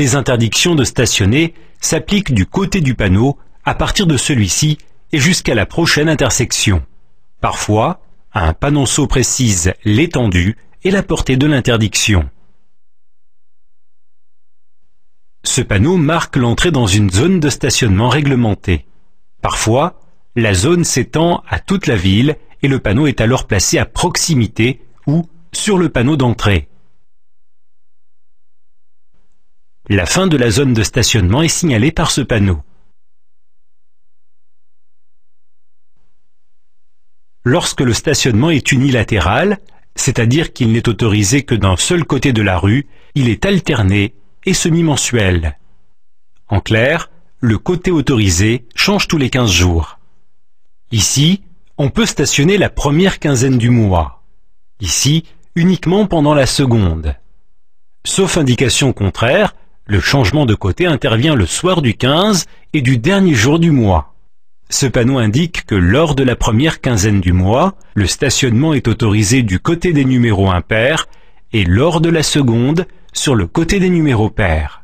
Les interdictions de stationner s'appliquent du côté du panneau, à partir de celui-ci et jusqu'à la prochaine intersection. Parfois, un panonceau précise l'étendue et la portée de l'interdiction. Ce panneau marque l'entrée dans une zone de stationnement réglementée. Parfois, la zone s'étend à toute la ville et le panneau est alors placé à proximité ou sur le panneau d'entrée. La fin de la zone de stationnement est signalée par ce panneau. Lorsque le stationnement est unilatéral, c'est-à-dire qu'il n'est autorisé que d'un seul côté de la rue, il est alterné et semi-mensuel. En clair, le côté autorisé change tous les 15 jours. Ici, on peut stationner la première quinzaine du mois. Ici, uniquement pendant la seconde. Sauf indication contraire, le changement de côté intervient le soir du 15 et du dernier jour du mois. Ce panneau indique que lors de la première quinzaine du mois, le stationnement est autorisé du côté des numéros impairs et lors de la seconde, sur le côté des numéros pairs.